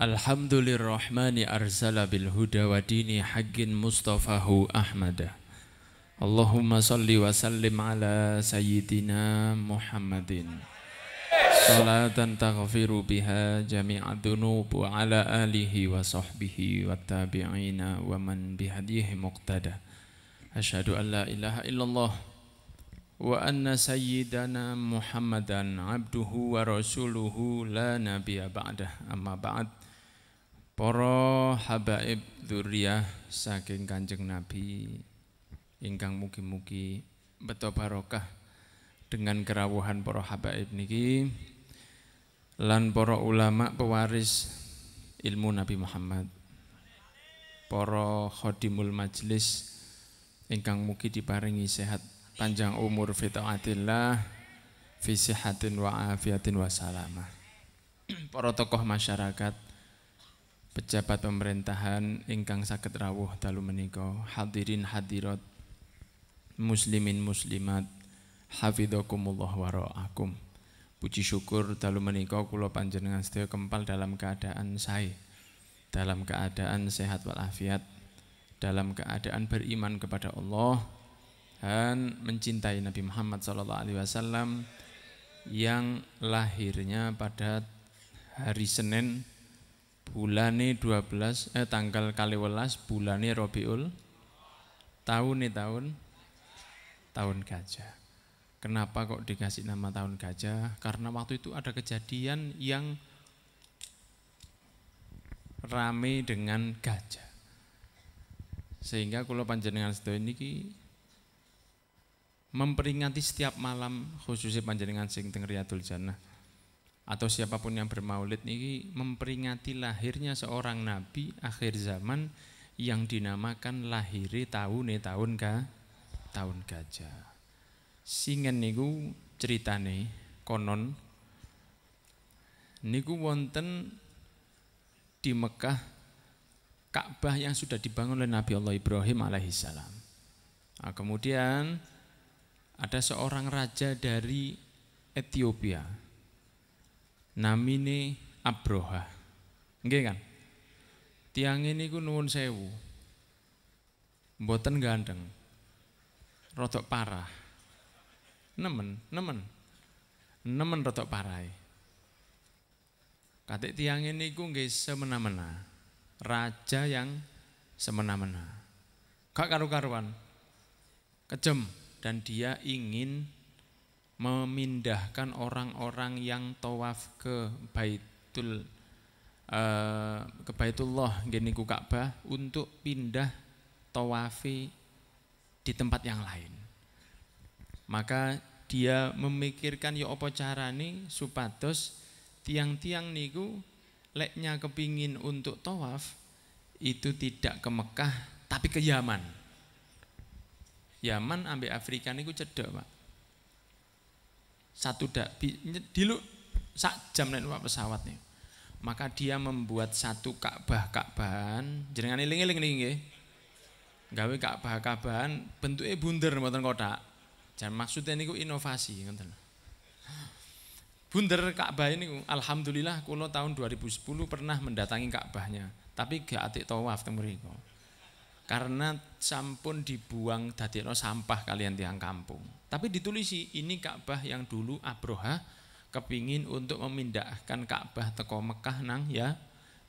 Alhamdulillahirrahmani arsala bil huda wa dini haqqin mustafahu ahmada Allahumma salli wa sallim ala sayyidina Muhammadin Salatan taghfiru biha jami'a dhunub ala alihi wa sahbihi wa tabi'ina wa man bihadihi muqtada Ashadu an la ilaha illallah wa anna sayyidana Muhammadan abduhu wa rasuluhu la nabiyya ba'dah amma ba'd Para habaib dzurriah saking Kanjeng Nabi ingkang mugi-mugi beto barokah dengan kerawuhan para habaib niki lan para ulama pewaris ilmu Nabi Muhammad para khodimul majlis ingkang mugi diparingi sehat panjang umur fito taatillah fi sihatin wa afiatin wa salamah para tokoh masyarakat pejabat pemerintahan ingkang sakit rawuh dalu menika hadirin hadirat muslimin muslimat hafizakumullah wa puji syukur dalu menika kula panjenengan sedaya kempal dalam keadaan sae dalam keadaan sehat walafiat dalam keadaan beriman kepada Allah dan mencintai Nabi Muhammad saw yang lahirnya pada hari Senin bulane 12 eh tanggal kali welas bulane Robiul tahun nih tahun tahun gajah kenapa kok dikasih nama tahun gajah karena waktu itu ada kejadian yang rame dengan gajah sehingga kalau panjenengan sedoyo niki memperingati setiap malam khususnya panjenengan sing teng Riyadul Jannah atau siapapun yang bermaulid ini memperingati lahirnya seorang nabi akhir zaman yang dinamakan lahiri tahun tahun ga tahun gajah. Singen niku ceritane konon niku wonten di Mekah Ka'bah yang sudah dibangun oleh Nabi Allah Ibrahim alaihissalam. Nah, kemudian ada seorang raja dari Ethiopia namine Abroha. Nggih kan? Tiang ini ku nuwun sewu. Mboten gandeng. Rodok parah. Nemen, nemen. Nemen rodok parah. Katik tiang ini ku nggih semena-mena. Raja yang semena-mena. Gak karu-karuan. Kejem dan dia ingin memindahkan orang-orang yang tawaf ke Baitul uh, ke Baitullah gini ku Ka'bah untuk pindah tawafi di tempat yang lain. Maka dia memikirkan ya apa carane supados tiang-tiang niku leknya kepingin untuk tawaf itu tidak ke Mekah tapi ke Yaman. Yaman ambil Afrika niku cedek, Pak satu dak dilu sak jam naik numpak pesawat nih. Maka dia membuat satu Ka'bah Ka'bahan, jenengan eling-eling niki Gawe Ka'bah Ka'bahan bentuknya bunder mboten kotak. Jan maksudnya niku inovasi ngoten. Bunder Ka'bah ini, alhamdulillah kulo tahun 2010 pernah mendatangi Ka'bahnya, tapi gak atik tawaf teng mriku. Karena sampun dibuang dadekno sampah kalian tiang kampung. Tapi ditulisi ini Ka'bah yang dulu Abroha kepingin untuk memindahkan Ka'bah teko Mekah nang ya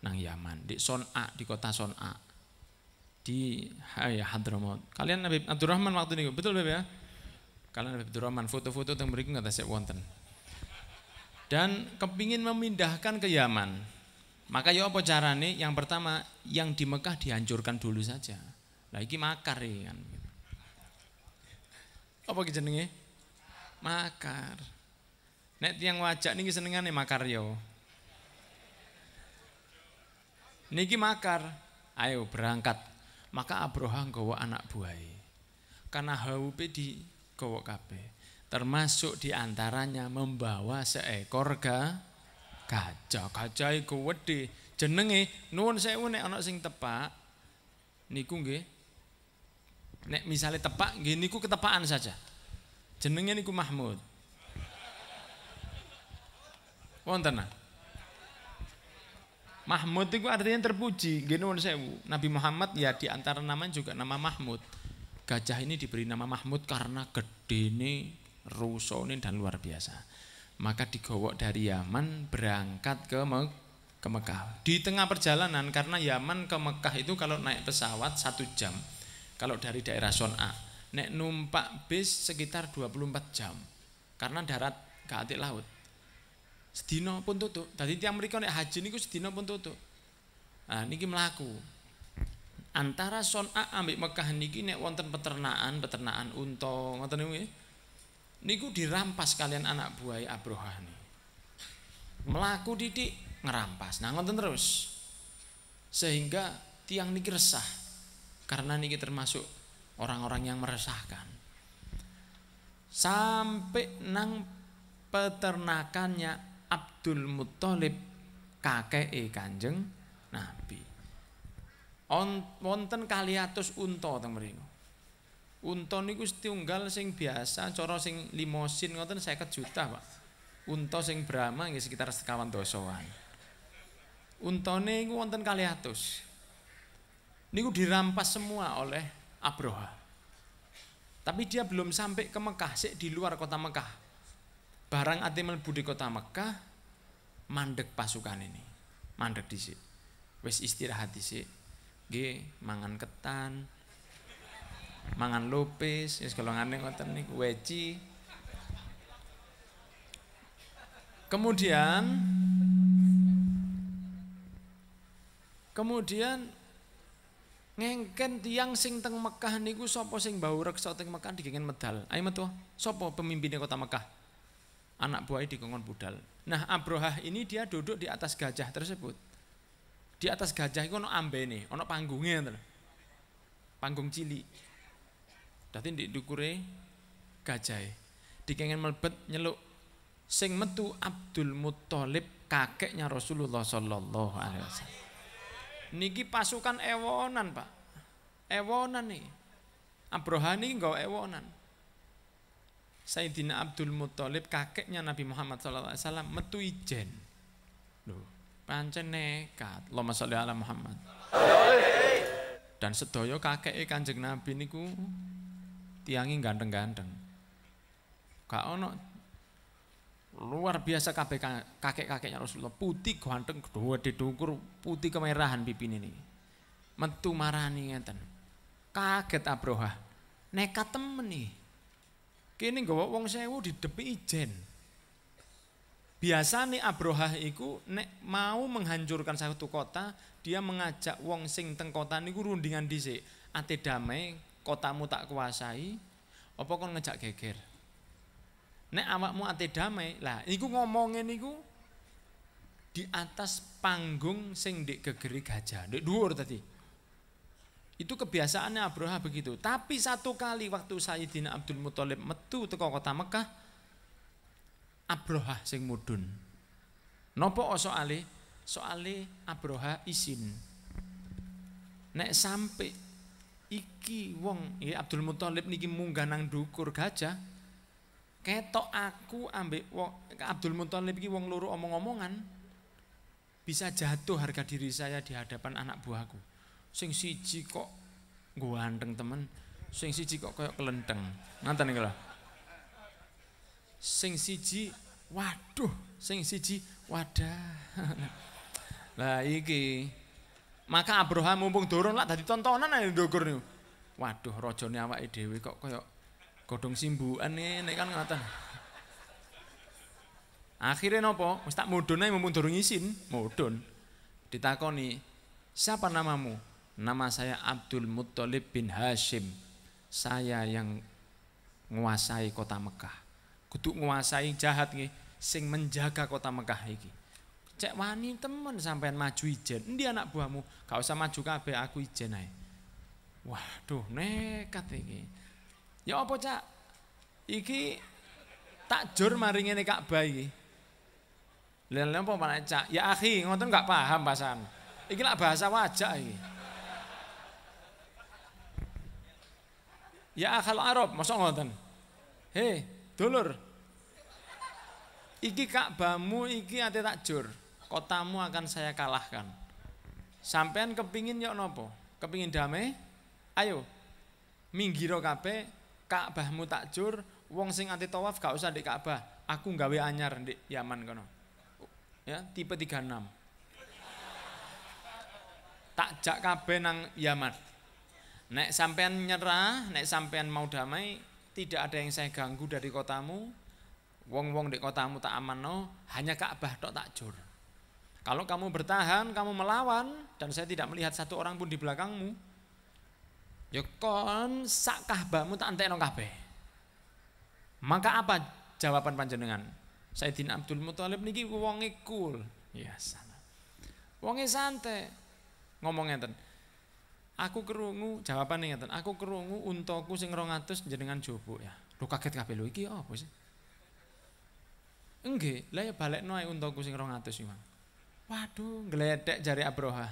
nang Yaman di Son'a di kota Son'a di Hai Hadramaut. Kalian Nabi Abdurrahman waktu ini betul Beb ya? Kalian Nabi Abdurrahman foto-foto berikut kata saya wonten. Dan kepingin memindahkan ke Yaman. Maka ya apa carane? Yang pertama, yang di Mekah dihancurkan dulu saja. Lah iki makar iki kan. Apa ki jenenge? Makar. Nek tiang wajak niki senengane makar yo. Ya. Niki makar. Ayo berangkat. Maka Abroha nggawa anak buai, Karena HWP di gawa kabeh. Termasuk diantaranya membawa seekor ga gajah. Gajah itu wedhi. Jenenge nuwun sewu nek ana sing tepak niku nggih Nek misalnya tepak, gini ku ketepaan saja. Jenengnya niku Mahmud. Wonten Mahmud itu artinya terpuji. Gini wonten sewu. Nabi Muhammad ya di antara nama juga nama Mahmud. Gajah ini diberi nama Mahmud karena gede ini, rusone dan luar biasa. Maka digowok dari Yaman berangkat ke Mek ke Mekah. Di tengah perjalanan karena Yaman ke Mekah itu kalau naik pesawat satu jam kalau dari daerah zona A nek numpak bis sekitar 24 jam karena darat ke atik laut Stino pun tutup tadi tiang mereka nek haji niku sedino pun tutup nah niki melaku antara son A ambek Mekah niki nek wonten peternakan peternakan unta ngoten niku niku dirampas kalian anak buah Abroha nih melaku didik ngerampas nah ngoten terus sehingga tiang niki resah karena niki termasuk orang-orang yang meresahkan sampai nang peternakannya Abdul Muthalib kakek e Kanjeng Nabi On, wonten kali atus unta teng mriku unta niku setunggal sing biasa cara sing limosin ngoten 50 juta Pak unta sing Brahma nggih sekitar sekawan dosoan untone iku wonten kali atus Niku dirampas semua oleh Abroha. Tapi dia belum sampai ke Mekah, sih di luar kota Mekah. Barang ati mlebu di kota Mekah, mandek pasukan ini. Mandek di sini, Wes istirahat di sini, g mangan ketan, mangan lopis, kalau golongane ngoten nih weci. Kemudian kemudian Ngengken tiang sing teng Mekah niku sopo sing bau reksa teng Mekah digengen medal. Ayo metu. sopo pemimpinnya kota Mekah? Anak buahnya kongon budal. Nah, Abrohah ini dia duduk di atas gajah tersebut. Di atas gajah itu ono nih, ono panggungnya Panggung cili. Dadi di dukure gajah. Dikengen melebet nyeluk sing metu Abdul Muthalib kakeknya Rasulullah sallallahu alaihi wasallam niki pasukan ewonan pak ewonan nih Abrohani nggak ewonan Sayyidina Abdul Muthalib kakeknya Nabi Muhammad SAW metu ijen Loh, pancen nekat Allahumma sholli ala Muhammad dan sedoyo kakek kanjeng Nabi niku tiangi ganteng-ganteng gak ono Luar biasa kakek-kakeknya Rasulullah. Putih ganteng kedua didukur putih kemerahan pipi ini. Metu marani ngeten. Kaget Abroha. Nekat temen nih. Kini gawa wong sewu depi ijen. biasa nih Abroha iku nek mau menghancurkan satu kota, dia mengajak wong sing teng kota niku rundingan dhisik. Ate damai, kotamu tak kuasai, apa kon ngejak geger? Nek awakmu ate damai, lah iku ngomongin niku di atas panggung sing ndek kegeri gajah, dek dhuwur tadi. Itu kebiasaannya Abraha begitu. Tapi satu kali waktu Sayyidina Abdul Muthalib metu teko kota Mekah, abroha sing mudun. Nopo oso soale? Soale abroha isin. Nek sampai iki wong ya Abdul Muthalib niki munggah nang dukur gajah, ketok aku ambek wong Abdul Muthalib iki wong loro omong-omongan bisa jatuh harga diri saya di hadapan anak buahku. Sing siji kok ganteng temen, sing siji kok koyok kelenteng. Ngoten niku Sing siji waduh, sing siji wadah. Lah iki maka Abraham mumpung turun lah dadi tontonan ae ndukur niku. Waduh rajane awake dhewe kok koyok Godhong simbukan nek kan ngoten. Akhirnya nopo, wis tak mudhun ae mumpung durung isin, mudhun. Ditakoni, "Siapa namamu?" "Nama saya Abdul Muttalib bin Hashim. Saya yang menguasai kota Mekah." Kutuk menguasai jahat nih, sing menjaga kota Mekah iki. Cek wani temen sampean maju ijen. ndi anak buahmu? kau sama juga kabeh, aku ijen ae. Waduh, nekat iki. Ya apa cak? Iki tak jur mari ngene Kak Bayi. Lha lha apa panah cak? Ya akhi, ngoten gak paham bahasan. Iki lak bahasa wajah iki. Ya akhal Arab, masuk ngoten. He, dulur. Iki Ka'bahmu iki ate tak jur. Kotamu akan saya kalahkan. Sampean kepingin yok nopo? Kepingin damai? Ayo, minggiro kape, Ka'bahmu takjur, wong sing anti tawaf gak usah di Ka'bah. Aku nggawe anyar di Yaman kono. Ya, tipe 36. Takjak kabeh nang Yaman. Nek sampean nyerah, nek sampean mau damai, tidak ada yang saya ganggu dari kotamu. Wong-wong di kotamu tak aman no. hanya Ka'bah tok takjur. Kalau kamu bertahan, kamu melawan, dan saya tidak melihat satu orang pun di belakangmu, Ya kon sak kahbahmu tak entekno kabeh. Maka apa jawaban panjenengan? Sayyidina Abdul Muthalib niki wonge cool. Ya sana. Wonge santai. Ngomong ngeten. Aku kerungu jawaban ngeten. Aku kerungu untokku sing 200 jenengan jupuk ya. Lu kaget kabeh lho iki apa sih? enggih lah ya balik ae untokku sing 200 iki, Waduh, ngledek jari Abroha.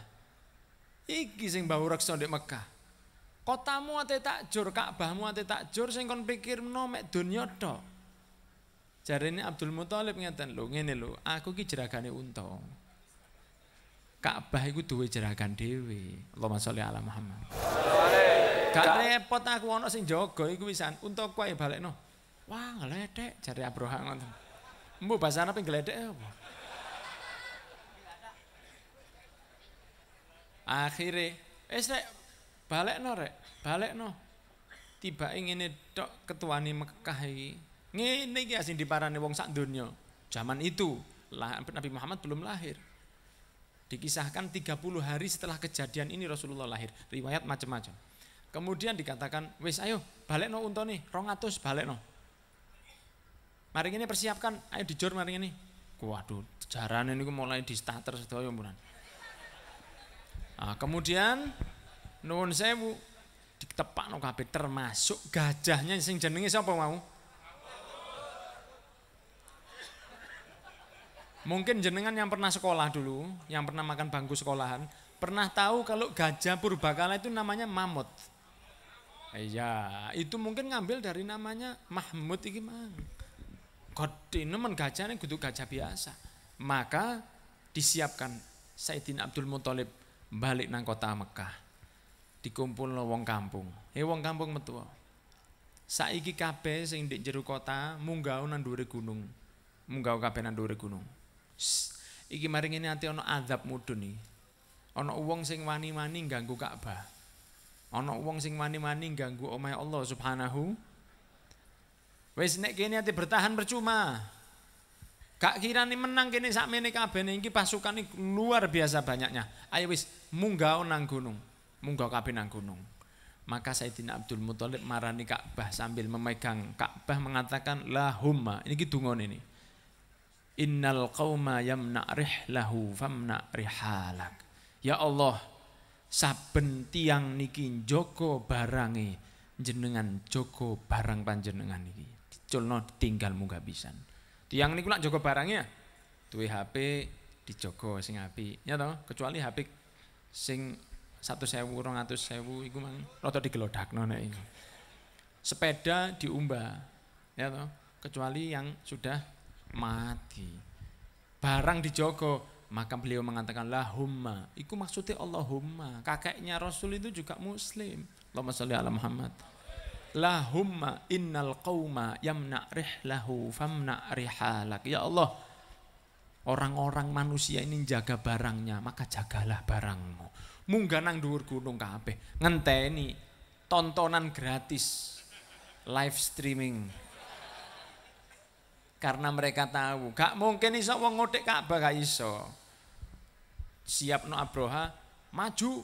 Iki sing bau reksa di Mekah. Kotamu ate takjur, Ka'bahmu ate takjur sing kon no mek donya tok. Jarene Abdul Muthalib ngeten lho, ngene lu, aku ki jeragane unta. Ka'bah iku duwe jeragan dhewe. Allahumma sholli ala Muhammad. Gak repot aku ana sing jaga iku wisan, unta kuwi balekno. Wah, ngeledek jare Abroha ngoten. Mbok bahasa Arab ngledek apa? Akhire, wis Balik no rek, balik no. Tiba dok ketua nih Mekah iki. Ngene di para diparani wong sak donya. Zaman itu lah Nabi Muhammad belum lahir. Dikisahkan tiga puluh hari setelah kejadian ini Rasulullah lahir. Riwayat macam-macam. Kemudian dikatakan, wes ayo balik no untone, rongatus balik no. Mari ini persiapkan, ayo dijor mari ini. Waduh, jarane ini mulai di starter sedaya yang nah, kemudian nuwun sewu no kabeh termasuk gajahnya sing jenenge siapa mau Mungkin jenengan yang pernah sekolah dulu, yang pernah makan bangku sekolahan, pernah tahu kalau gajah purbakala itu namanya mamut. Iya, itu mungkin ngambil dari namanya Mahmud iki mang. God men gajah ini kudu gajah biasa. Maka disiapkan Saidin Abdul Muthalib balik nang kota Mekah dikumpulno wong kampung. Eh wong kampung metu. Saiki kabeh sing ndek jero kota munggah nang dhuwure gunung. Munggah kabeh nang dhuwure gunung. Shhh. Iki mari ngene ati ono azab mudun nih, ono wong sing wani-wani ganggu Ka'bah. ono wong sing wani-wani ganggu omai Allah Subhanahu wes nek kene ati bertahan percuma. Kak kirani menang kene sakmene kabeh iki pasukan luar biasa banyaknya. Ayo wis munggah nang gunung munggah kabeh nang gunung. Maka Sayyidina Abdul Muthalib marani Ka'bah sambil memegang Ka'bah mengatakan lahumma. Ini gitu ngon ini. Innal qauma yamna rihlahu famna rihalak. Ya Allah, saben tiang niki joko barangi jenengan joko barang panjenengan niki. Diculno tinggal munggah bisa, Tiang niku lak joko barangnya. Duwe HP dijogo sing api, ya toh? Kecuali HP sing satu sewu, rong atus sewu, itu mang di digelodak nona ini. Sepeda diumba, ya toh, kecuali yang sudah mati. Barang dijogo, maka beliau mengatakan lahumma. Itu maksudnya Allahumma. Kakeknya Rasul itu juga muslim. Allahumma sholli ala Muhammad. Lahumma innal qawma yamna rihlahu famna rihalak. Ya Allah, orang-orang manusia ini jaga barangnya, maka jagalah barangmu munggah nang dhuwur gunung kabeh ngenteni tontonan gratis live streaming karena mereka tahu gak mungkin iso wong ngodek Ka'bah gak iso siap no abroha maju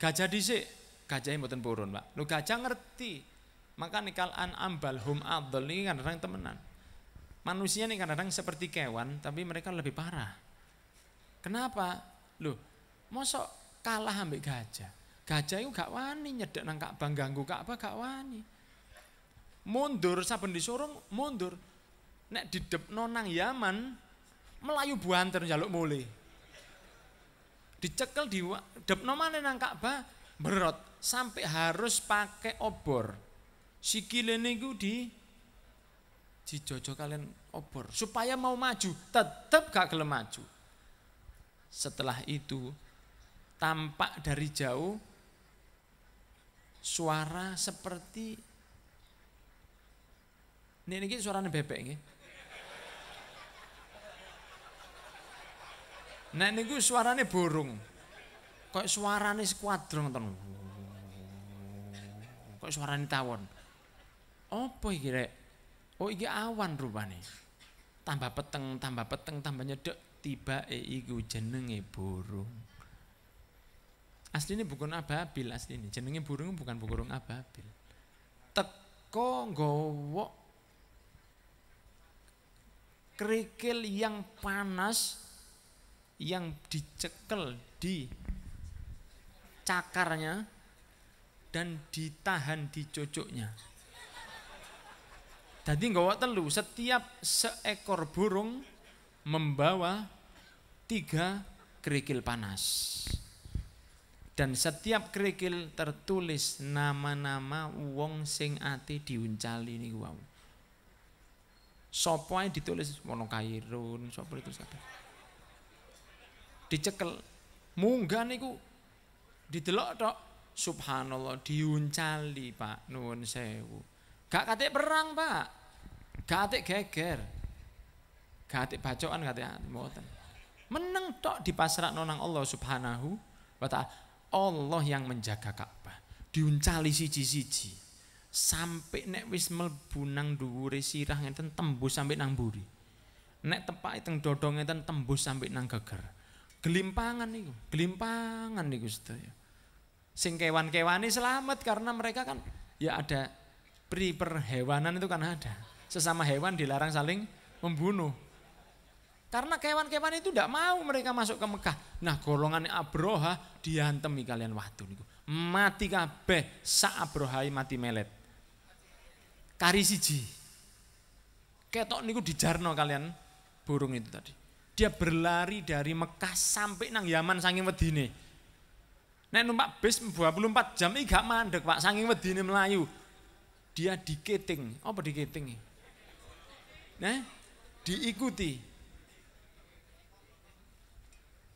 gajah dhisik gajahnya mboten purun Pak lu gajah ngerti maka nikal an ambal hum adl ini kan orang temenan manusia ini kadang seperti kewan tapi mereka lebih parah kenapa lu mosok kalah ambek gajah. Gajah itu gak wani nyedek nang Ka'bah ganggu Ka'bah gak wani. Mundur saben disorong mundur. Nek didepno nonang Yaman melayu buan terjaluk muli, Dicekel di dep mana nang Ka'bah berot sampai harus pakai obor. si Sikile niku di dijojo kalian obor supaya mau maju tetap gak kelemaju, Setelah itu tampak dari jauh suara seperti ini ini suaranya bebek ini. Nah ini suaranya burung. Kok suaranya skuadron ten. Kok suaranya tawon. oh iki rek? Oh iki awan rupanya, Tambah peteng, tambah peteng, tambah nyedek tiba eh iku jenenge burung. Asli ini bukan ababil ini Jenenge burung bukan burung ababil. Teko gowo kerikil yang panas yang dicekel di cakarnya dan ditahan di cocoknya. Jadi gowo telu, setiap seekor burung membawa tiga kerikil panas dan setiap kerikil tertulis nama-nama wong sing ati diuncali ini wau. Sapa ditulis ono kairun, sapa ditulis kabeh. Dicekel munggah niku didelok tok subhanallah diuncali Pak nuwun sewu. Gak katik perang Pak. Gak katik geger. Gak katik bacokan katik mboten. Meneng tok pasrah nonang Allah Subhanahu wa taala. Allah yang menjaga Ka'bah. Diuncali siji-siji. Sampai nek wis mlebu nang dhuwure sirah ngeten tembus sampai nang buri. Nek tepak teng dodho ngeten tembus sampai nang geger. Gelimpangan niku, gelimpangan niku sedaya. Sing kewan-kewani selamat karena mereka kan ya ada pri perhewanan itu kan ada. Sesama hewan dilarang saling membunuh. Karena kewan-kewan itu tidak mau mereka masuk ke Mekah. Nah golongan Abroha dihantemi kalian waktu niku. Mati kabeh sa Abrohai mati melet. Kari siji. Ketok niku dijarno kalian burung itu tadi. Dia berlari dari Mekah sampai nang Yaman saking wedine. Nek numpak bis 24 jam iki gak mandek Pak saking wedine melayu. Dia diketing, apa diketing? Nah, diikuti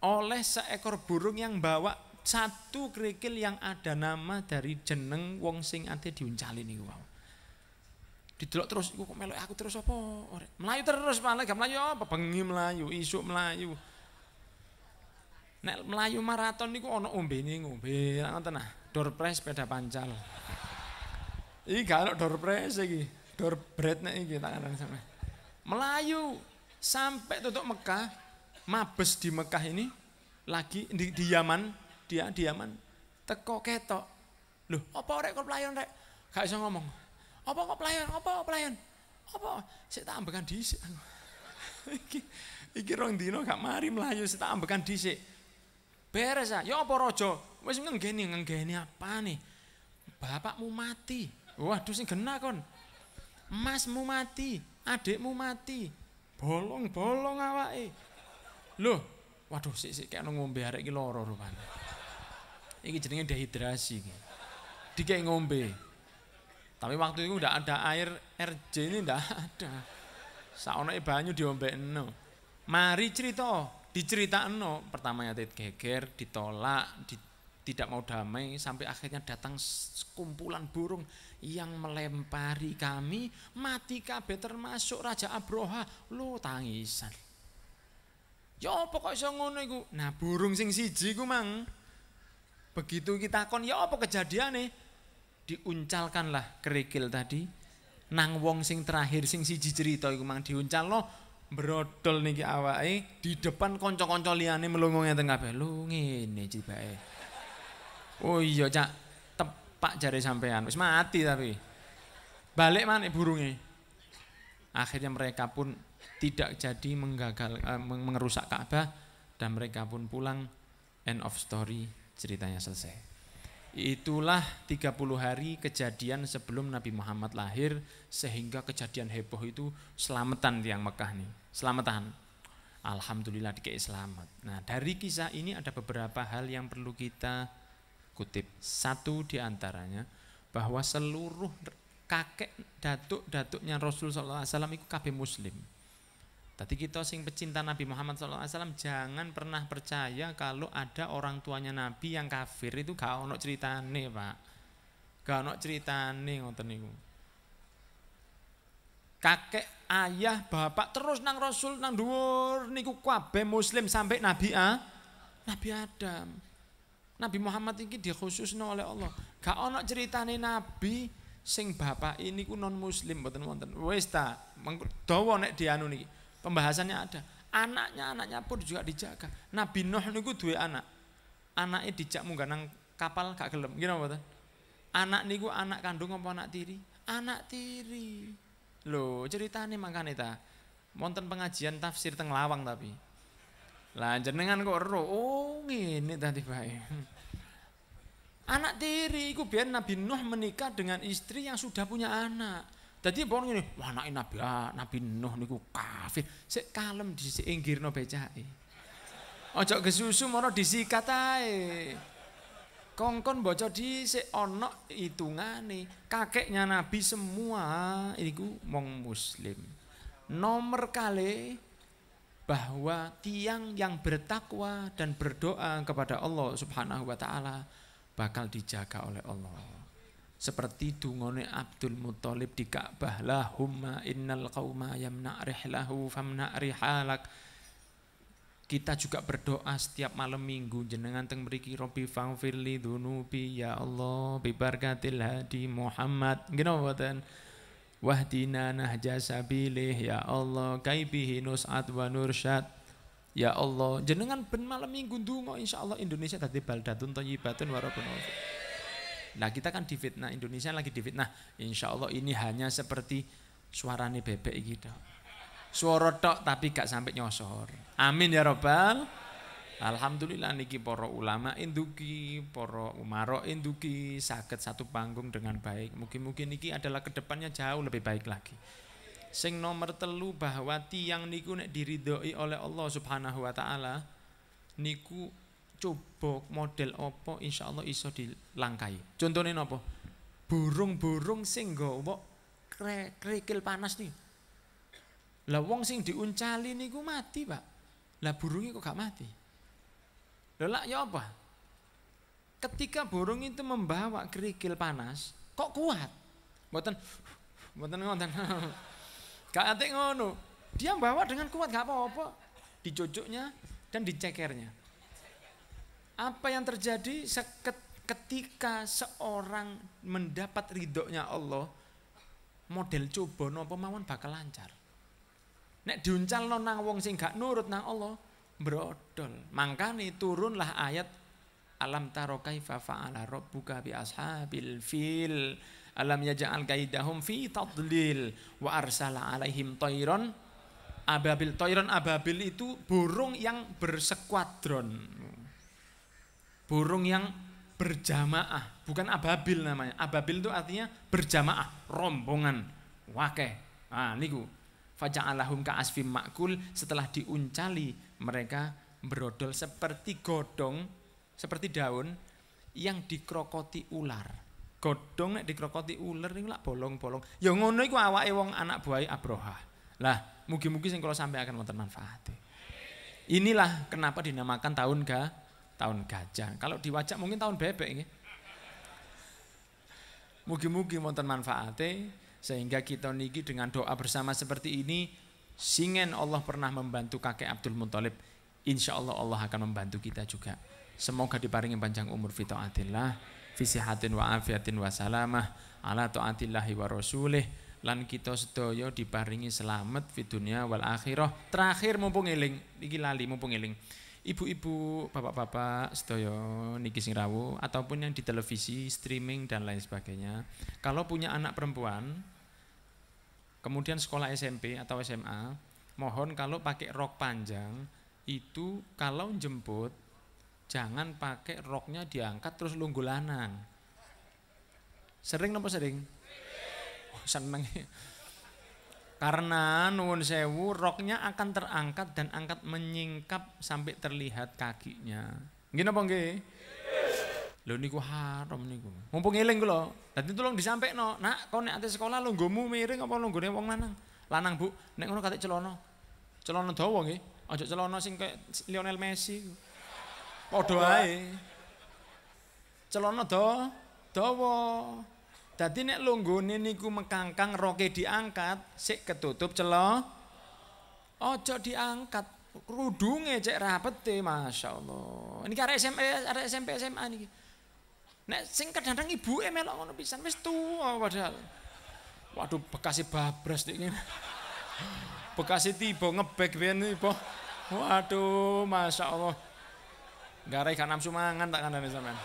oleh seekor burung yang bawa satu kerikil yang ada nama dari jeneng wong sing ate diuncali niku wow. Didelok terus iku kok melok aku terus apa? Melayu terus malah gak melayu apa bengi melayu, isuk melayu. Nek melayu maraton niku ana ombe niku, ombe ngoten ah, dor press sepeda pancal. Iki gak ana dor press iki, dor bread nek iki tak sampe. Melayu sampai tutup Mekah, mabes di Mekah ini lagi di, di Yaman, dia di Yaman teko ketok. Loh, apa rek kok pelayan rek? Gak bisa ngomong. Apa kok pelayan? Apa pelayan? Apa? Sik tak ambekan dhisik iki iki rong dino gak mari melayu saya tak ambekan dhisik. Beres ya, Ya apa rojo, Wis ngenggeni ngenggeni apa nih? Bapakmu mati. Waduh sing genah kon. Masmu mati, adikmu mati. Bolong-bolong awake lo, waduh si sik kayak ngombe arek iki lara rupane. ini jenenge dehidrasi di kayak ngombe. Tapi waktu itu udah ada air RJ ini ndak ada. Saone banyu diombekno. Mari cerita, diceritakno. Pertamanya geger, ditolak, di tidak mau damai sampai akhirnya datang sekumpulan burung yang melempari kami mati kabe termasuk Raja Abroha lo tangisan Ya apa kok iso ngono iku? Nah, burung sing siji ku mang. Begitu kita kon ya apa nih Diuncalkanlah kerikil tadi nang wong sing terakhir sing siji cerita iku mang lo brodol niki awake di depan kanca-kanca liyane melongo ngeten kabeh. nih ngene cibake. Oh iya, Cak. Tepak jari sampean. Wis mati tapi. Balik mana burungnya. Akhirnya mereka pun tidak jadi menggagal uh, mengerusak Ka'bah dan mereka pun pulang end of story ceritanya selesai itulah 30 hari kejadian sebelum Nabi Muhammad lahir sehingga kejadian heboh itu selamatan yang Mekah nih selamatan Alhamdulillah dikei selamat nah dari kisah ini ada beberapa hal yang perlu kita kutip satu diantaranya bahwa seluruh kakek datuk datuknya Rasulullah SAW itu kabeh muslim Tadi kita sing pecinta Nabi Muhammad SAW jangan pernah percaya kalau ada orang tuanya Nabi yang kafir itu gak ono ceritane pak, gak ono ceritane ngoten niku. Kakek, ayah, bapak terus nang Rasul nang dhuwur niku kabeh muslim sampai Nabi A, Nabi Adam. Nabi Muhammad ini dikhususno oleh Allah. Gak ono ceritane Nabi sing bapak ini ku non muslim buat nonton, Wis tak, dawa nek dianu niki Pembahasannya ada. Anaknya anaknya pun juga dijaga. Nabi Nuh niku dua anak. Anaknya dijak munggah nang kapal gak gelem. Gimana mboten? Anak niku anak kandung apa anak tiri? Anak tiri. cerita ceritane makane ta. monten pengajian tafsir teng lawang tapi. Lah jenengan kok ero. Oh, ngene tadi baik Anak tiri iku biar Nabi Nuh menikah dengan istri yang sudah punya anak. Jadi pon ini, wah anake Nabi ah, Nabi Nuh niku kafir. Sik kalem disingkirno becake. Ojo kesusu di disikat ae. Kongkon baca seonok hitungan nih. Kakeknya Nabi semua iku mong muslim. Nomor kali bahwa tiang yang bertakwa dan berdoa kepada Allah Subhanahu wa taala bakal dijaga oleh Allah seperti dungone Abdul Muthalib di Ka'bah lahumma innal qauma yamna rihlahu famna rihalak kita juga berdoa setiap malam minggu jenengan teng mriki Robbi fangfirli dzunubi ya Allah bi barakatil hadi Muhammad ngene mboten wahdina nahja sabilih ya Allah kaibihi nus'at wa nursyad ya Allah jenengan ben malam minggu ndonga insyaallah Indonesia tadi baldatun thayyibatun warabun Nah kita kan difitnah Indonesia lagi difitnah. Insya Allah ini hanya seperti suarane bebek gitu. Suara tok tapi gak sampai nyosor. Amin ya robbal. Alhamdulillah niki poro ulama induki, poro umaro induki sakit satu panggung dengan baik. Mungkin-mungkin niki adalah kedepannya jauh lebih baik lagi. Sing nomor telu bahwa tiang niku nek diridoi oleh Allah Subhanahu wa taala niku coba model apa insya Allah iso dilangkai contohnya apa burung-burung sing nggawa kre, kerikil panas nih lah wong sing diuncali gue mati pak lah burungnya kok gak mati lah ya apa ketika burung itu membawa kerikil panas kok kuat buatan buatan ngonten gak ngono dia bawa dengan kuat gak apa-apa Dicucuknya dan dicekernya apa yang terjadi ketika seorang mendapat ridhonya Allah, model coba nopo mawon bakal lancar. Nek diuncal nang wong sing gak nurut nang Allah, brodol. Mangkane turunlah ayat alam taro kaifa fa'ala rabbuka bi ashabil fil alam yaja'al kaidahum fi tadlil wa arsala alaihim toiron ababil toiron ababil itu burung yang bersekuadron burung yang berjamaah, bukan ababil namanya. Ababil itu artinya berjamaah, rombongan, wakeh. Ah, niku. Faja'alahum ka asfim makul setelah diuncali mereka berodol seperti godong, seperti daun yang dikrokoti ular. Godong nek dikrokoti ular niku lak bolong-bolong. Ya ngono iku awake wong anak buahe Abroha. Lah, mugi-mugi sing kula sampeaken wonten manfaat. Inilah kenapa dinamakan tahun ga tahun gajah. Kalau diwajak mungkin tahun bebek ini Mugi-mugi wonten manfaate sehingga kita niki dengan doa bersama seperti ini singen Allah pernah membantu kakek Abdul Muthalib. Insya Allah Allah akan membantu kita juga. Semoga diparingi panjang umur fito taatillah, visi hatin wa afiatin wa salamah ala taatillahi wa rasulih lan kita sedoyo diparingi selamat di dunia wal akhirah. Terakhir mumpung iling, iki lali mumpung iling ibu-ibu, bapak-bapak, sedoyo niki sing rawu, ataupun yang di televisi, streaming dan lain sebagainya. Kalau punya anak perempuan kemudian sekolah SMP atau SMA, mohon kalau pakai rok panjang itu kalau jemput jangan pakai roknya diangkat terus lunggu lanang. Sering apa sering? Oh, seneng. Karena nuwun sewu roknya akan terangkat dan angkat menyingkap sampai terlihat kakinya. gini napa nggih? lo niku haram niku. Mumpung eling kula. Dadi tolong no nak kon nek sekolah sekolah gomu miring apa lo lunggune wong lanang? Lanang, Bu, nek ngono katik celono celono dawa nggih. Aja celono sing kayak Lionel Messi. Padha ae. celono do dawa. Dadi nek longgone niku mekangkang roke diangkat, sik ketutup celo. Ojo diangkat. Rudunge cek rapete, Masya Allah. Ini arek SMP, arek SMP SMA nih Nek sing kadang-kadang ibuke melok ngono pisan, wis tuwa padahal. Waduh, bekasi babras niki. Bekasi tiba ngebek ben tiba. Waduh, Masya Allah. Garai kan nafsu mangan tak kandane sampean.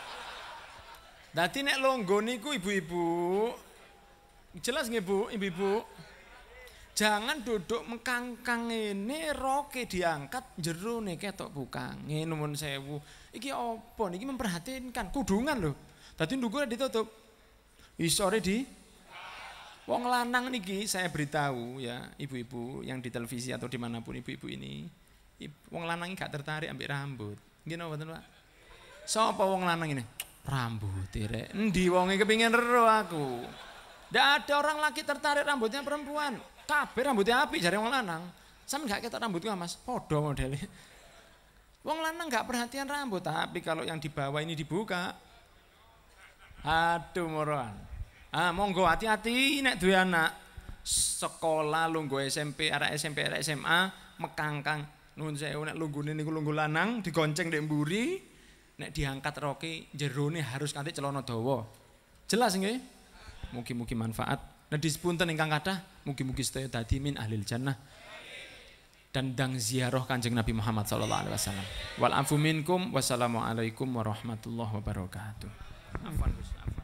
Dadi nek longgo niku ibu-ibu, jelas nggih Bu, ibu-ibu. Jangan duduk mengkangkang ini roke diangkat jeru nih ketok bukang ini saya sewu. Iki opo ini memperhatikan kudungan loh. Tadi ada ditutup. Isore di Wong lanang niki saya beritahu ya ibu-ibu yang di televisi atau dimanapun ibu-ibu ini wong lanang ini gak tertarik ambil rambut. Gini apa Pak? apa wong lanang ini? rambut rek. Endi wonge kepingin ro aku. Tidak ada orang laki tertarik rambutnya perempuan. Kabeh rambutnya api jare wong lanang. Sampe gak ketok rambutku Mas, Podo modele. Wong lanang gak perhatian rambut, tapi kalau yang di bawah ini dibuka. Aduh moron. Ah monggo hati-hati nek duwe anak sekolah lunggu SMP, arah SMP, arah SMA mekangkang. Nun sewu nek lunggune niku lunggu lanang digonceng ndek mburi, nek diangkat roke jerone harus kanthi celana dawa. Jelas nggih? Mugi-mugi manfaat. Nah sepunten ingkang kathah, mugi-mugi sedaya dadi min ahli jannah. Dan dang ziarah Kanjeng Nabi Muhammad sallallahu alaihi wasallam. Wal afu minkum warahmatullahi wabarakatuh.